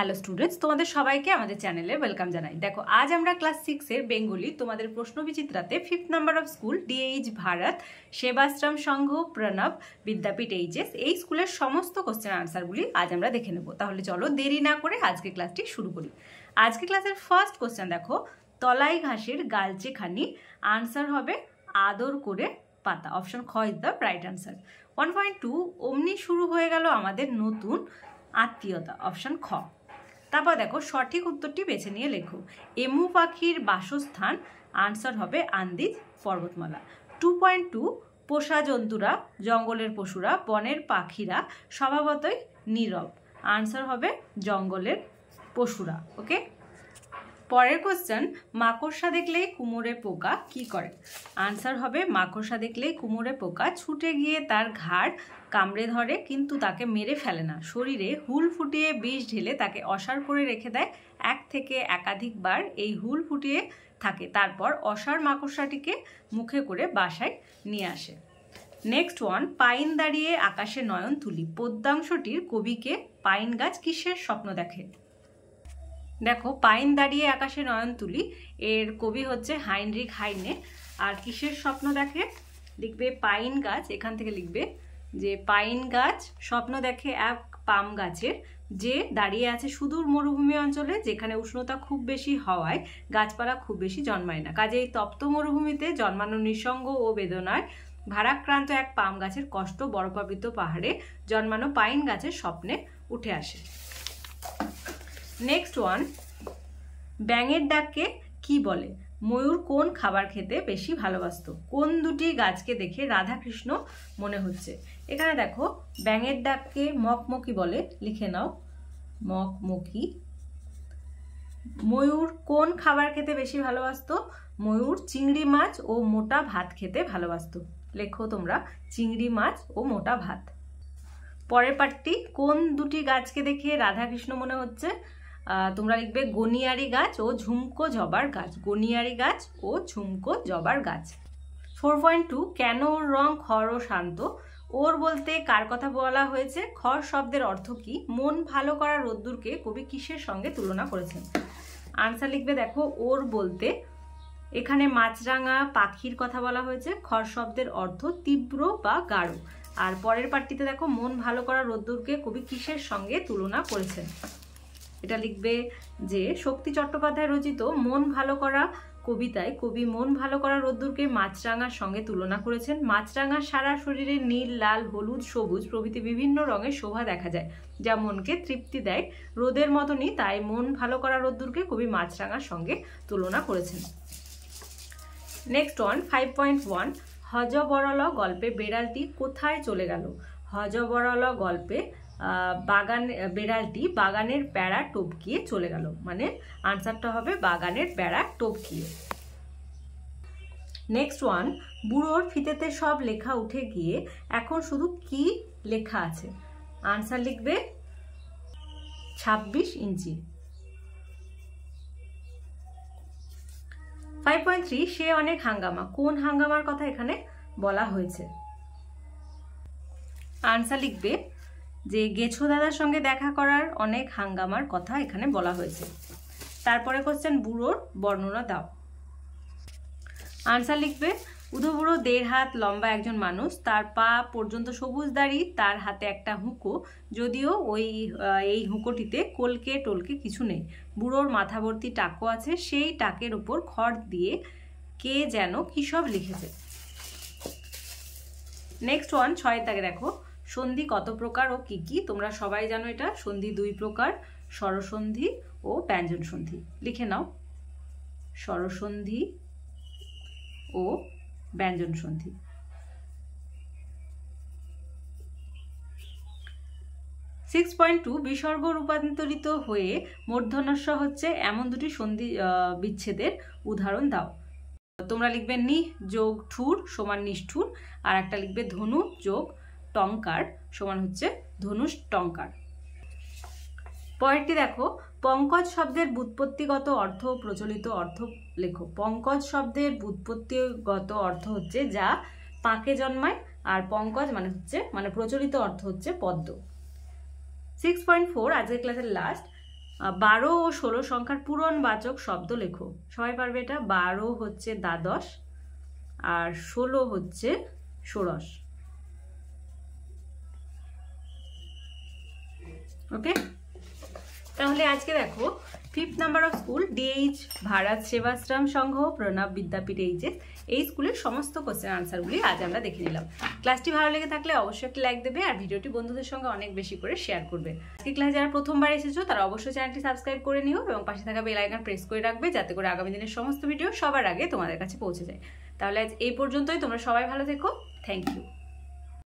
hello students তোমাদের সবাইকে আমাদের চ্যানেলে ওয়েলকাম জানাই দেখো আজ আমরা ক্লাস সিক্সের বেঙ্গলি তোমাদের প্রশ্ন বিচিত্রাতে fifth number of school DH Bharat Sevashram Sangha Pranab Vidyapith HS এই স্কুলের সমস্ত কোশ্চেন আনসারগুলি আজ আমরা দেখে নেব তাহলে চলো দেরি না করে আজকে ক্লাসটি শুরু করি আজকে ক্লাসের ফার্স্ট কোশ্চেন দেখো তলাই ঘাসের গালচেখানি আনসার হবে আদর করে পাতা অপশন খ is the right answer one point two অমনি শুরু হয়ে গেল আমাদের নতুন আত্মীয়তা অপশন খ তারপর দেখো সঠিক উত্তরটি বেছে নিয়ে লেখো এমু পাখির বাসস্থান আনসার হবে আন্দিজ পর্বতমালা টু পয়েন্ট টু পোষা জন্তুরা জঙ্গলের পশুরা বনের পাখিরা স্বভাবতই নীরব আনসার হবে জঙ্গলের পশুরা ওকে পরের কোশ্চেন মাকড়সা দেখলেই কুমোরে পোকা কি করে আনসার হবে মাকড়সা দেখলেই কুমোরে পোকা ছুটে গিয়ে তার ঘাড় কামড়ে ধরে কিন্তু তাকে মেরে ফেলে না শরীরে হুল ফুটিয়ে বিষ ঢেলে তাকে অসার করে রেখে দেয় এক থেকে একাধিকবার এই হুল ফুটিয়ে থাকে তারপর অসার মাকড়সাটিকে মুখে করে বাসায় নিয়ে আসে নেক্সট ওয়ান পাইন দাঁড়িয়ে আকাশে নয়ন তুলি পদ্মাংশটির কবিকে পাইন গাছ কিসের স্বপ্ন দেখে দেখো পাইন দাঁড়িয়ে আকাশে নয়ন তুলি এর কবি হচ্ছে হাইনরিক হাইনে আর কিসের স্বপ্ন দেখে লিখবে পাইন গাছ এখান থেকে লিখবে যে পাইন গাছ স্বপ্ন দেখে এক পাম গাছের যে দাঁড়িয়ে আছে সুদূর মরুভূমি অঞ্চলে যেখানে উষ্ণতা খুব বেশি হওয়ায় গাছপালা খুব বেশি জন্মায় না কাজে এই তপ্ত মরুভূমিতে জন্মানো নিঃসঙ্গ ও বেদনায় ভারাক্রান্ত এক পাম গাছের কষ্ট বরফাবৃত পাহাড়ে জন্মানো পাইন গাছের স্বপ্নে উঠে আসে নেক্সট ওয়ান ব্যাঙের ডাককে কি বলে ময়ূর কোন খাবার খেতে বেশি ভালোবাসত কোন দুটি গাছকে দেখে রাধাকৃষ্ণ মনে হচ্ছে এখানে দেখো ব্যাঙের ডাককে মকমকি বলে লিখে নাও মকমকি ময়ূর কোন খাবার খেতে বেশি ভালোবাসত ময়ূর চিংড়ি মাছ ও মোটা ভাত খেতে ভালোবাসত লেখো তোমরা চিংড়ি মাছ ও মোটা ভাত পরের পাটটি কোন দুটি গাছকে দেখে রাধাকৃষ্ণ মনে হচ্ছে তোমরা লিখবে গনিয়ারি গাছ ও ঝুমকো জবার গাছ গনিয়ারি গাছ ও ঝুমকো জবার গাছ ফোর পয়েন্ট টু কেন ওর রং খর ও শান্ত ওর বলতে কার কথা বলা হয়েছে খর শব্দের অর্থ কি মন ভালো করা রোদ্দুরকে কবি কিসের সঙ্গে তুলনা করেছেন আনসার লিখবে দেখো ওর বলতে এখানে মাছরাঙা পাখির কথা বলা হয়েছে খর শব্দের অর্থ তীব্র বা গাঢ় আর পরের পার্টিতে দেখো মন ভালো করা রোদ্দুরকে কবি কিসের সঙ্গে তুলনা করেছেন এটা লিখবে যে শক্তি চট্টোপাধ্যায় রচিত মন ভালো করা কবিতায় কবি মন ভালো করা রোদ্দুরকে মাছরাঙার সঙ্গে তুলনা করেছেন মাছরাঙা সারা শরীরে নীল লাল হলুদ সবুজ প্রভৃতি বিভিন্ন রঙের শোভা দেখা যায় যা মনকে তৃপ্তি দেয় রোদের মতনই তাই মন ভালো করা রোদ্দুরকে কবি মাছরাঙার সঙ্গে তুলনা করেছেন next one five point one হজবরল গল্পে বেড়ালটি কোথায় চলে গেল হজবরল গল্পে বাগান বেড়ালটি বাগানের বেড়া টপকিয়ে চলে গেল মানে আনসারটা হবে বাগানের বেড়া টপকিয়ে নেক্সট ওয়ান বুড়োর ফিতেতে সব লেখা উঠে গিয়ে এখন শুধু কি লেখা আছে আনসার লিখবে ছাব্বিশ ইঞ্চি ফাইভ পয়েন্ট থ্রি সে অনেক হাঙ্গামা কোন হাঙ্গামার কথা এখানে বলা হয়েছে আনসার লিখবে যে গেছো দাদার সঙ্গে দেখা করার অনেক হাঙ্গামার কথা এখানে বলা হয়েছে তারপরে কোশ্চেন বুড়োর বর্ণনা দাও আনসার লিখবে উধবুড়ো দেড় হাত লম্বা একজন মানুষ তার পা পর্যন্ত সবুজ দাড়ি তার হাতে একটা হুঁকো যদিও ওই এই হুঁকোটিতে কলকে টলকে কিছু নেই বুড়োর মাথাভর্তি টাকো আছে সেই টাকের উপর খড় দিয়ে কে যেন কী সব লিখেছে নেক্সট ওয়ান ছয় তাকে দেখো সন্ধি কত প্রকার ও কি কি তোমরা সবাই জানো এটা সন্ধি দুই প্রকার স্বরসন্ধি ও ব্যঞ্জন সন্ধি লিখে নাও স্বরসন্ধি ও ব্যঞ্জন সন্ধি সিক্স পয়েন্ট টু বিসর্গ রূপান্তরিত হয়ে মূর্ধনস্য হচ্ছে এমন দুটি সন্ধি বিচ্ছেদের উদাহরণ দাও তোমরা লিখবে নি যোগ ঠুর সমান নিষ্ঠুর আর একটা লিখবে ধনু যোগ টঙ্কার সমান হচ্ছে ধনুষ টঙ্কার পরেরটি দেখো পঙ্কজ শব্দের বুৎপত্তিগত অর্থ প্রচলিত অর্থ লেখো পঙ্কজ শব্দের বুৎপত্তিগত অর্থ হচ্ছে যা পাকে জন্মায় আর পঙ্কজ মানে হচ্ছে মানে প্রচলিত অর্থ হচ্ছে পদ্ম সিক্স পয়েন্ট ফোর আজকের ক্লাসের লাস্ট বারো ও ষোলো সংখ্যার পূরণ বাচক শব্দ লেখো সবাই পারবে এটা বারো হচ্ছে দ্বাদশ আর ষোলো হচ্ছে ষোড়শ ওকে তাহলে আজকে দেখো fifth number of school DH Bharat Sevashram Sangha Pranab Vidyapith HS এই স্কুলের সমস্ত কোশ্চেন আনসারগুলি আজ আমরা দেখে নিলাম ক্লাসটি ভালো লেগে থাকলে অবশ্যই একটি লাইক দেবে আর ভিডিওটি বন্ধুদের সঙ্গে অনেক বেশি করে শেয়ার করবে আজকে ক্লাস যারা প্রথমবার এসেছো তারা অবশ্যই চ্যানেলটি সাবস্ক্রাইব করে নিও এবং পাশে থাকা বেলাইকান প্রেস করে রাখবে যাতে করে আগামী দিনের সমস্ত ভিডিও সবার আগে তোমাদের কাছে পৌঁছে যায় তাহলে আজ এই পর্যন্তই তোমরা সবাই ভালো থেকো থ্যাংক ইউ